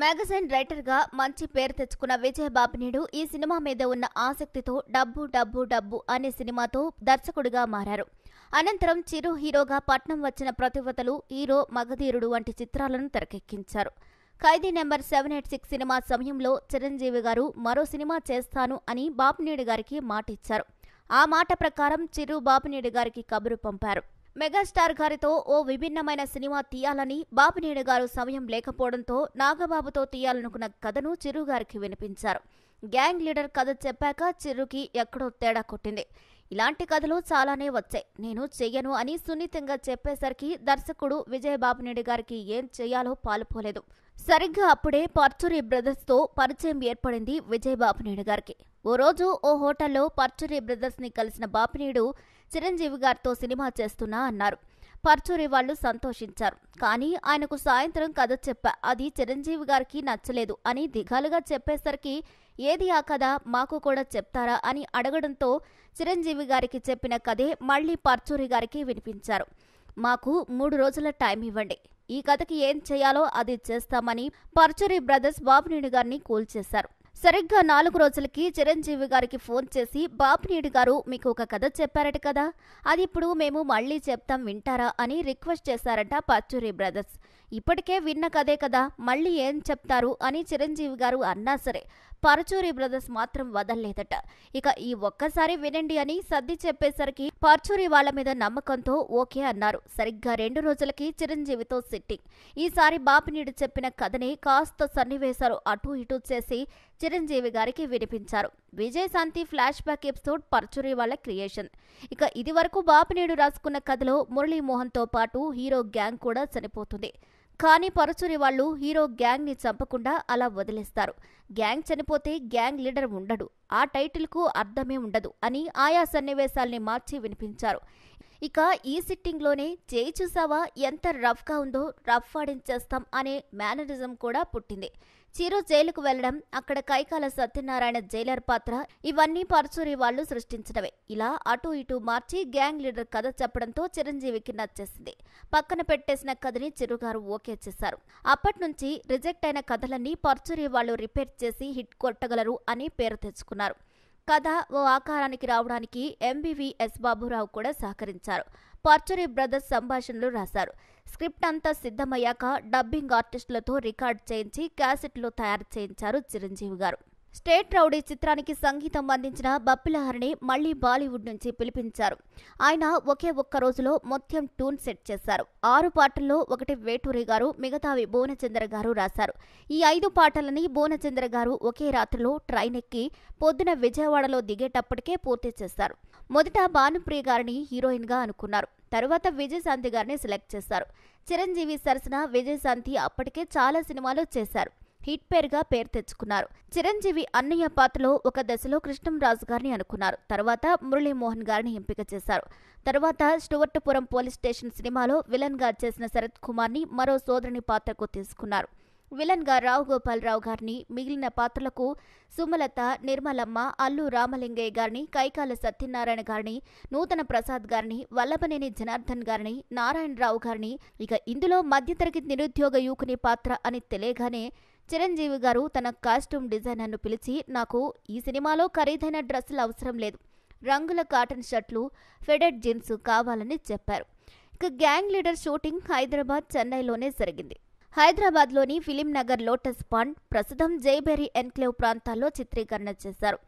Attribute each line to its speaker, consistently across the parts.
Speaker 1: magazine రైటర్గా మంచి పేరు తెచ్చుకున్న విజయబాబు నేడు ఈ సినిమా మీద ఉన్న ఆసక్తితో డబ్బు డబ్బు డబ్బు అనే సినిమాతో దర్శకుడిగా మారారు అనంతరం చిరు హీరోగా పట్నం వచ్చిన ప్రతివతలు హీరో మగధీరుడు వంటి చిత్రాలను తెరకెక్కించారు Khaidi number seven eight six cinema సమయంలో చిరంజీవి గారు మరో సినిమా చేస్తాను అని బాపునేడు గారికి మాట ఇచ్చారు ఆ మాట ప్రకారం చిరు బాపునేడు గారికి కబురు పంపారు మెగాస్టార్ గారితో ఓ విభిన్నమైన సినిమా తీయాలని బాపినేని గారు సమయం లేకపోవడంతో నాగబాబుతో తీయాలనుకున్న కథను చిరుగారికి వినిపించారు గ్యాంగ్ లీడర్ కథ చెప్పాక చిరుకి ఎక్కడో తేడా కొట్టింది ఇలాంటి కథలు చాలానే వచ్చాయి నేను చెయ్యను అని సున్నితంగా చెప్పేసరికి దర్శకుడు బాబునేడి గారికి ఏం చేయాలో పాలుపోలేదు సరిగ్గా అప్పుడే పర్చురి బ్రదర్స్తో పరిచయం ఏర్పడింది బాబునేడి గారికి ఓ రోజు ఓ హోటల్లో బ్రదర్స్ బ్రదర్స్ని కలిసిన బాపినేడు చిరంజీవి గారితో సినిమా చేస్తున్నా అన్నారు పర్చూరి వాళ్ళు సంతోషించారు కానీ ఆయనకు సాయంత్రం కథ చెప్పా అది చిరంజీవి గారికి నచ్చలేదు అని దిగాలుగా చెప్పేసరికి ఏది ఆ కథ మాకు కూడా చెప్తారా అని అడగడంతో చిరంజీవి గారికి చెప్పిన కథే మళ్లీ పర్చూరి గారికి వినిపించారు మాకు మూడు రోజుల టైం ఇవ్వండి ఈ కథకి ఏం చేయాలో అది చేస్తామని పర్చూరి బ్రదర్స్ బాబునేని గారిని కూల్చేశారు సరిగ్గా నాలుగు రోజులకి చిరంజీవి గారికి ఫోన్ చేసి బాపినీడు గారు మీకు ఒక కథ చెప్పారట కదా అది ఇప్పుడు మేము మళ్ళీ చెప్తాం వింటారా అని రిక్వెస్ట్ చేశారట పచ్చూరి బ్రదర్స్ ఇప్పటికే విన్న కదే కదా మళ్ళీ ఏం చెప్తారు అని చిరంజీవి గారు అన్నా సరే పార్చూరి బ్రదర్స్ మాత్రం వదలలేదట ఇక ఈ ఒక్కసారి వినండి అని సర్ది చెప్పేసరికి పార్చూరి వాళ్ళ మీద నమ్మకంతో ఓకే అన్నారు సరిగ్గా రెండు రోజులకి చిరంజీవితో సిట్టింగ్ ఈసారి బాపినీడు చెప్పిన కథని కాస్త సన్నివేశాలు అటు ఇటు చేసి చిరంజీవి గారికి వినిపించారు Vijayashanti flashback episode Paruchuri వాళ్ళ క్రియేషన్ ఇక ఇది వరకు బాపినీడు రాసుకున్న కథలో మురళీమోహన్తో పాటు హీరో గ్యాంగ్ కూడా చనిపోతుంది కానీ పరుచూరి వాళ్ళు హీరో గ్యాంగ్ని చంపకుండా అలా వదిలేస్తారు గ్యాంగ్ చనిపోతే గ్యాంగ్ లీడర్ ఉండడు ఆ టైటిల్కు అర్థమే ఉండదు అని ఆయా సన్నివేశాల్ని మార్చి వినిపించారు ఇక ఈ సిట్టింగ్లోనే చేయి చూసావా ఎంత రఫ్గా ఉందో రఫ్ ఆడించేస్తాం అనే మేనరిజం కూడా పుట్టింది చిరు జైలుకు వెళ్లడం అక్కడ కైకాల సత్యనారాయణ జైలర్ పాత్ర ఇవన్నీ పరచూరి వాళ్లు సృష్టించినవే ఇలా అటు ఇటు మార్చి గ్యాంగ్ లీడర్ కథ చెప్పడంతో చిరంజీవికి నచ్చేసింది పక్కన పెట్టేసిన కథని చిరుగారు ఓకే చేశారు అప్పటి నుంచి రిజెక్ట్ అయిన కథలన్నీ పరచూరి వాళ్లు రిపేర్ చేసి హిట్ కొట్టగలరు అని పేరు తెచ్చుకున్నారు కథ ఓ ఆకారానికి రావడానికి ఎంబీవీఎస్ బాబురావు కూడా సహకరించారు పార్చురీ బ్రదర్స్ సంభాషణలు రాశారు స్క్రిప్ట్ అంతా సిద్ధమయ్యాక డబ్బింగ్ ఆర్టిస్టులతో రికార్డ్ చేయించి క్యాసెట్లు తయారు చేయించారు చిరంజీవి గారు స్టేట్ రౌడీ చిత్రానికి సంగీతం అందించిన బప్పిలహరిని మళ్లీ బాలీవుడ్ నుంచి పిలిపించారు ఆయన ఒకే ఒక్క రోజులో మొత్తం టూన్ సెట్ చేశారు ఆరు పాటల్లో ఒకటి వేటూరి గారు మిగతావి భువనచంద్ర గారు రాశారు ఈ ఐదు పాటలని భువనచంద్ర గారు ఒకే రాత్రిలో ట్రైన్ ఎక్కి పొద్దున విజయవాడలో దిగేటప్పటికే పూర్తి చేశారు మొదట భానుప్రియ గారిని హీరోయిన్గా అనుకున్నారు తరువాత విజయశాంతి గారిని సెలెక్ట్ చేశారు చిరంజీవి సరసన విజయశాంతి అప్పటికే చాలా సినిమాలు చేశారు హిట్ పేరుగా పేరు తెచ్చుకున్నారు చిరంజీవి అన్నయ్య పాత్రలో ఒక దశలో కృష్ణంరాజు గారిని అనుకున్నారు తర్వాత మురళీమోహన్ గారిని ఎంపిక చేశారు తర్వాత స్టువర్టపురం పోలీస్ స్టేషన్ సినిమాలో విలన్ గా చేసిన శరత్ కుమార్ ని మరో సోదరుని పాత్రకు తీసుకున్నారు విలన్ గా రావు గోపాలరావు గారిని మిగిలిన పాత్రలకు సుమలత నిర్మలమ్మ అల్లు రామలింగయ్య గారిని కైకాల సత్యనారాయణ గారిని నూతన ప్రసాద్ గారిని వల్లభనేని జనార్దన్ గారిని నారాయణరావు గారిని ఇక ఇందులో మధ్యతరగతి నిరుద్యోగ యువకుని పాత్ర అని తెలియగానే చిరంజీవి గారు తన కాస్ట్యూమ్ డిజైనర్ను పిలిచి నాకు ఈ సినిమాలో ఖరీదైన డ్రెస్సులు అవసరం లేదు రంగుల కాటన్ షర్ట్లు ఫెడెడ్ జీన్స్ కావాలని చెప్పారు ఇక గ్యాంగ్ లీడర్ షూటింగ్ హైదరాబాద్ చెన్నైలోనే జరిగింది హైదరాబాద్లోని ఫిలిం నగర్ లోటస్ పాండ్ ప్రస్తుతం జైబెర్రీ ఎన్క్లేవ్ ప్రాంతాల్లో చిత్రీకరణ చేశారు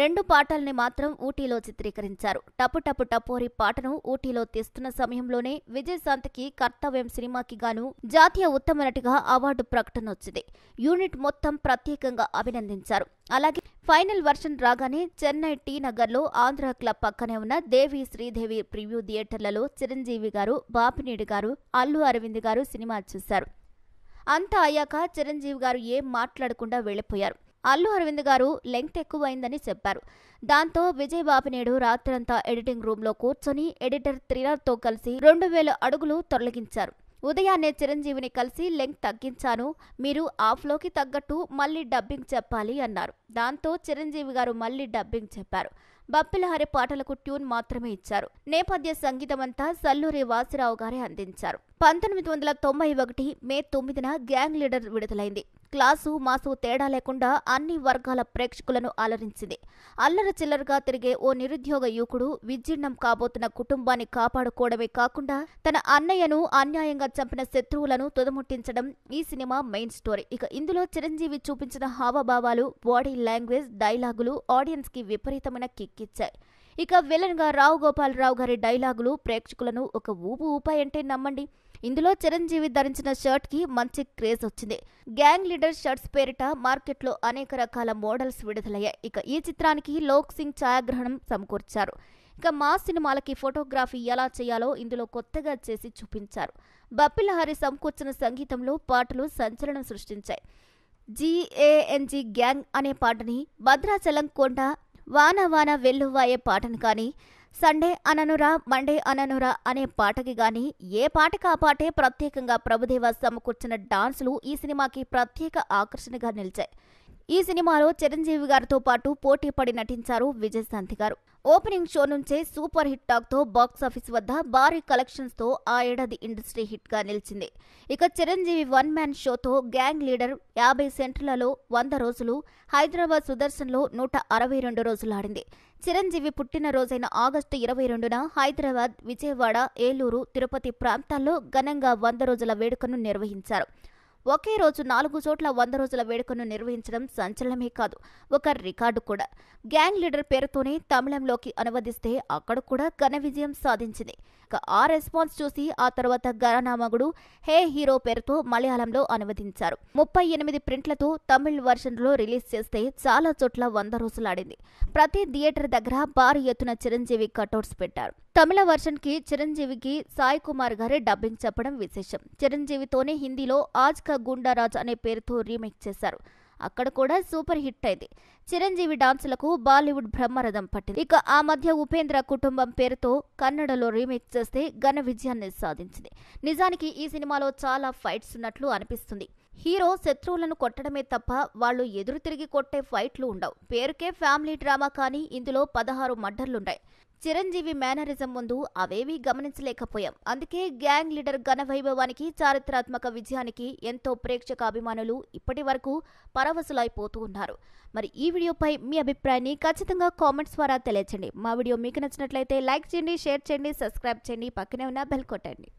Speaker 1: రెండు పాటల్ని మాత్రం ఊటీలో చిత్రీకరించారు టపు టపు టపోరి పాటను ఊటీలో తీస్తున్న సమయంలోనే విజయశాంతికి కర్తవ్యం సినిమాకి గాను జాతీయ ఉత్తమ నటిగా అవార్డు ప్రకటన వచ్చింది యూనిట్ మొత్తం ప్రత్యేకంగా అభినందించారు అలాగే ఫైనల్ వర్షన్ రాగానే చెన్నై టీ నగర్లో ఆంధ్ర క్లబ్ పక్కనే ఉన్న దేవి శ్రీదేవి ప్రివ్యూ థియేటర్లలో చిరంజీవి గారు బాపినేడు గారు అల్లు అరవింద్ గారు సినిమా చూశారు అంతా అయ్యాక చిరంజీవి గారు ఏం మాట్లాడకుండా వెళ్ళిపోయారు అల్లు అరవింద్ గారు లెంగ్త్ ఎక్కువైందని చెప్పారు దాంతో విజయబాబు నేడు రాత్రంతా ఎడిటింగ్ రూమ్లో కూర్చొని ఎడిటర్ త్రినాథ్తో కలిసి రెండు వేల అడుగులు తొలగించారు ఉదయాన్నే చిరంజీవిని కలిసి లెంగ్ తగ్గించాను మీరు ఆఫ్లోకి తగ్గట్టు మళ్ళీ డబ్బింగ్ చెప్పాలి అన్నారు దాంతో చిరంజీవి గారు మళ్ళీ డబ్బింగ్ చెప్పారు బప్పిలహరి పాటలకు ట్యూన్ మాత్రమే ఇచ్చారు నేపథ్య సంగీతమంతా సల్లూరి వాసిరావు గారే అందించారు పంతొమ్మిది వందల తొంభై ఒకటి మే తొమ్మిదిన గ్యాంగ్ లీడర్ విడుదలైంది క్లాసు మాసు తేడా లేకుండా అన్ని వర్గాల ప్రేక్షకులను అలరించింది అల్లరి చిల్లరగా తిరిగే ఓ నిరుద్యోగ యువకుడు విజీర్ణం కాబోతున్న కుటుంబాన్ని కాపాడుకోవడమే కాకుండా తన అన్నయ్యను అన్యాయంగా చంపిన శత్రువులను తుదముట్టించడం ఈ సినిమా మెయిన్ స్టోరీ ఇక ఇందులో చిరంజీవి చూపించిన హావభావాలు బాడీ లాంగ్వేజ్ డైలాగులు ఆడియన్స్ కి విపరీతమైన కిక్కిచ్చాయి ఇక విలన్ గా రావు గోపాలరావు గారి డైలాగులు ప్రేక్షకులను ఒక ఊపు ఊపాయంటే నమ్మండి ఇందులో చిరంజీవి ధరించిన షర్ట్ కి మంచి క్రేజ్ వచ్చింది గ్యాంగ్ లీడర్ షర్ట్స్ పేరిట మార్కెట్లో అనేక రకాల మోడల్స్ విడుదలయ్యాయి ఇక ఈ చిత్రానికి లోక్ సింగ్ ఛాయాగ్రహణం సమకూర్చారు ఇక మా సినిమాలకి ఫోటోగ్రఫీ ఎలా చేయాలో ఇందులో కొత్తగా చేసి చూపించారు బప్పిలహరి సమకూర్చిన సంగీతంలో పాటలు సంచలనం సృష్టించాయి జిఏఎన్జి గ్యాంగ్ అనే పాటని భద్రాచలం కొండ వాన వాన వెల్లువాయే పాటను కానీ సండే అననురా మండే అననురా అనే పాటకి గాని ఏ పాటకి ఆ పాటే ప్రత్యేకంగా ప్రభుదేవ సమకూర్చిన డాన్సులు ఈ సినిమాకి ప్రత్యేక ఆకర్షణగా నిలిచాయి ఈ సినిమాలో చిరంజీవి గారితో పాటు పోటీ పడి నటించారు విజయశాంతి గారు ఓపెనింగ్ షో నుంచే సూపర్ హిట్ టాక్ తో బాక్సాఫీస్ వద్ద భారీ కలెక్షన్స్ తో ఆ ఏడాది ఇండస్ట్రీ హిట్ గా నిలిచింది ఇక చిరంజీవి వన్ మ్యాన్ షోతో గ్యాంగ్ లీడర్ యాభై సెంట్రలలో వంద రోజులు హైదరాబాద్ సుదర్శన్ లో నూట అరవై రెండు రోజులు ఆడింది చిరంజీవి పుట్టినరోజైన ఆగస్టు ఇరవై రెండున హైదరాబాద్ విజయవాడ ఏలూరు తిరుపతి ప్రాంతాల్లో ఘనంగా వంద రోజుల వేడుకను నిర్వహించారు ఒకే రోజు నాలుగు చోట్ల వంద రోజుల వేడుకను నిర్వహించడం సంచలనమే కాదు ఒక రికార్డు కూడా గ్యాంగ్ లీడర్ పేరుతోనే తమిళంలోకి అనువదిస్తే అక్కడ కూడా ఘన విజయం సాధించింది ఆ రెస్పాన్స్ చూసి ఆ తర్వాత గణనామగుడు హే హీరో పేరుతో మలయాళంలో అనువదించారు ముప్పై ఎనిమిది ప్రింట్లతో తమిళ్ లో రిలీజ్ చేస్తే చాలా చోట్ల వంద రోజులాడింది ప్రతి థియేటర్ దగ్గర భారీ ఎత్తున చిరంజీవి కటౌట్స్ పెట్టారు తమిళ కి చిరంజీవికి సాయి కుమార్ గారే డబ్బింగ్ చెప్పడం విశేషం చిరంజీవితోనే హిందీలో ఆజ్ కా గుండారాజ్ అనే పేరుతో రీమేక్ చేశారు అక్కడ కూడా సూపర్ హిట్ అయింది చిరంజీవి డాన్సులకు బాలీవుడ్ బ్రహ్మరథం పట్టింది ఇక ఆ మధ్య ఉపేంద్ర కుటుంబం పేరుతో కన్నడలో రీమేక్ చేస్తే ఘన విజయాన్ని సాధించింది నిజానికి ఈ సినిమాలో చాలా ఫైట్స్ ఉన్నట్లు అనిపిస్తుంది హీరో శత్రువులను కొట్టడమే తప్ప వాళ్ళు ఎదురు తిరిగి కొట్టే ఫైట్లు ఉండవు పేరుకే ఫ్యామిలీ డ్రామా కానీ ఇందులో పదహారు మర్డర్లున్నాయి చిరంజీవి మేనరిజం ముందు అవేవీ గమనించలేకపోయాం అందుకే గ్యాంగ్ లీడర్ ఘనవైభవానికి చారిత్రాత్మక విజయానికి ఎంతో ప్రేక్షక అభిమానులు ఇప్పటి వరకు పరవశులైపోతూ ఉన్నారు మరి ఈ వీడియోపై మీ అభిప్రాయాన్ని ఖచ్చితంగా కామెంట్స్ ద్వారా తెలియచండి మా వీడియో మీకు నచ్చినట్లయితే లైక్ చేయండి షేర్ చేయండి సబ్స్క్రైబ్ చేయండి పక్కనే ఉన్న బెల్ కొట్టండి